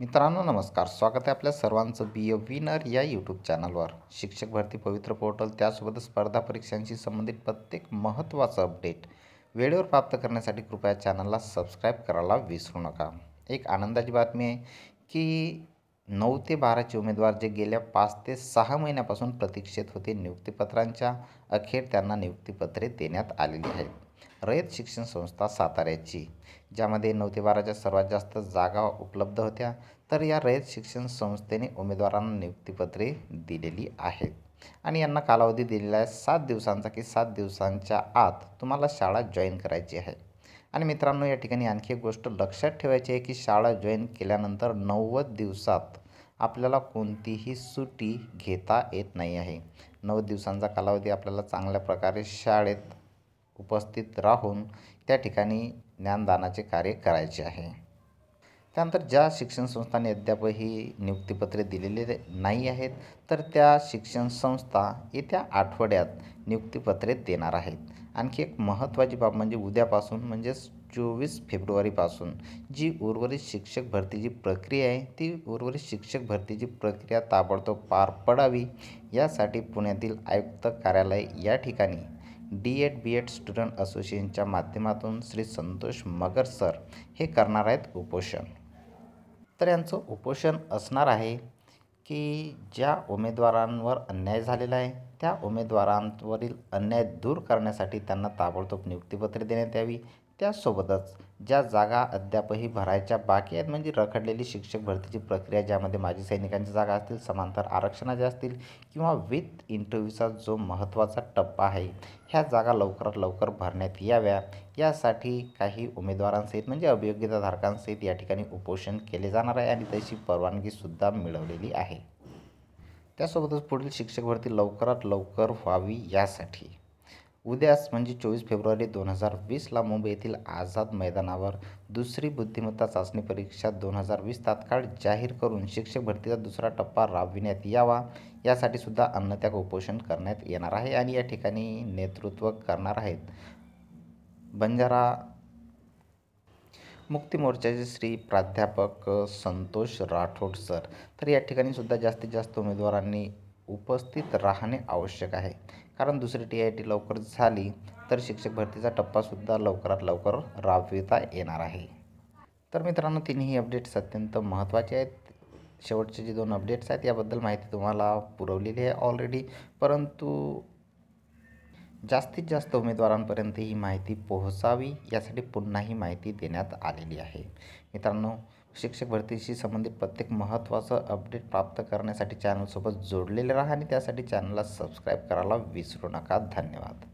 मित्रांनो नमस्कार स्वागत आहे आपल्या सर्वांचं बी ए विनर या यूट्यूब चॅनलवर शिक्षक भरती पवित्र पोर्टल त्यासोबत स्पर्धा परीक्षांशी संबंधित प्रत्येक महत्त्वाचं अपडेट वेळेवर प्राप्त करण्यासाठी कृपया चॅनलला सबस्क्राईब करायला विसरू नका एक आनंदाची बातमी आहे की नऊ ते बाराचे उमेदवार जे गेल्या पाच ते सहा महिन्यापासून प्रतीक्षेत होते नियुक्तीपत्रांच्या अखेर त्यांना नियुक्तीपत्रे देण्यात आलेली आहेत रयत शिक्षण संस्था साताऱ्याची ज्यामध्ये नऊ ते बाराच्या सर्वात जास्त जागा उपलब्ध होत्या तर या रयत शिक्षण संस्थेने उमेदवारांना नियुक्तीपत्रे दिलेली आहेत आणि यांना कालावधी दिलेला आहे सात दिवसांचा की सात दिवसांच्या आत तुम्हाला शाळा जॉईन करायची आहे आणि मित्रांनो या ठिकाणी आणखी एक गोष्ट लक्षात ठेवायची आहे की शाळा जॉईन केल्यानंतर नव्वद दिवसात आपल्याला कोणतीही सुटी घेता येत नाही आहे नव्वद दिवसांचा कालावधी आपल्याला चांगल्या प्रकारे शाळेत उपस्थित राहून त्या ठिकाणी ज्ञानदानाचे कार्य करायचे आहे त्यानंतर ज्या शिक्षण संस्थांनी अद्याप ही नियुक्तीपत्रे दिलेले नाही आहेत तर त्या शिक्षण संस्था येत्या आठवड्यात नियुक्तीपत्रे देणार आहेत आणखी एक महत्त्वाची बाब म्हणजे उद्यापासून म्हणजेच चोवीस फेब्रुवारीपासून जी उर्वरित शिक्षक भरतीची प्रक्रिया आहे ती उर्वरित शिक्षक भरतीची प्रक्रिया ताबडतोब पार पडावी यासाठी पुण्यातील आयुक्त कार्यालय या ठिकाणी D Ed B Ed student असोसिएशनच्या माध्यमातून श्री संतोष मगर सर हे करणार आहेत उपोषण तर यांचं उपोषण असणार आहे की ज्या उमेदवारांवर अन्याय झालेला आहे त्या उमेदवारांवरील अन्याय दूर करण्यासाठी त्यांना ताबडतोब नियुक्तीपत्रे देण्यात यावी त्यासोबतच ज्या जागा अद्यापही भरायच्या बाकी आहेत म्हणजे रखडलेली शिक्षक भरतीची प्रक्रिया ज्यामध्ये माजी सैनिकांच्या जागा असतील समांतर आरक्षणाच्या असतील किंवा विथ इंटरव्ह्यूचा जो महत्त्वाचा टप्पा आहे ह्या जागा लवकरात लवकर भरण्यात याव्या यासाठी काही उमेदवारांसहित म्हणजे अभियोग्यताधारकांसहित या ठिकाणी उपोषण केले जाणार आहे आणि तशी परवानगीसुद्धा मिळवलेली आहे त्यासोबतच पुढील शिक्षक भरती लवकरात लवकर व्हावी यासाठी उद्यास म्हणजे चोवीस फेब्रुवारी दोन हजार वीसला मुंबई येथील आझाद मैदानावर दुसरी बुद्धिमत्ता चाचणी परीक्षा दोन हजार वीस तात्काळ जाहीर करून शिक्षक भरतीचा दुसरा टप्पा राबविण्यात यावा यासाठी सुद्धा अन्नत्याग उपोषण करण्यात येणार आहे आणि या ठिकाणी नेतृत्व करणार आहेत बंजारा मुक्ती मोर्चाचे श्री प्राध्यापक संतोष राठोड सर तर या ठिकाणी सुद्धा जास्तीत जास्त उमेदवारांनी उपस्थित राहणे आवश्यक आहे कारण दुसरी टी आय टी लवकर झाली तर शिक्षक भरतीचा टप्पासुद्धा लवकरात लवकर राबविता येणार आहे तर मित्रांनो तिन्ही अपडेट्स अत्यंत महत्त्वाचे आहेत शेवटचे जे दोन अपडेट्स आहेत याबद्दल माहिती तुम्हाला पुरवलेली आहे ऑलरेडी परंतु जास्तीत जास्त उमेदवारांपर्यंत ही माहिती पोहोचावी यासाठी पुन्हा ही माहिती देण्यात आलेली आहे मित्रांनो शिक्षक भरतीशी संबंधित प्रत्येक महत्त्वाचं अपडेट प्राप्त करण्यासाठी चॅनलसोबत जोडलेले राहा आणि त्यासाठी चॅनलला सबस्क्राईब करायला विसरू नका धन्यवाद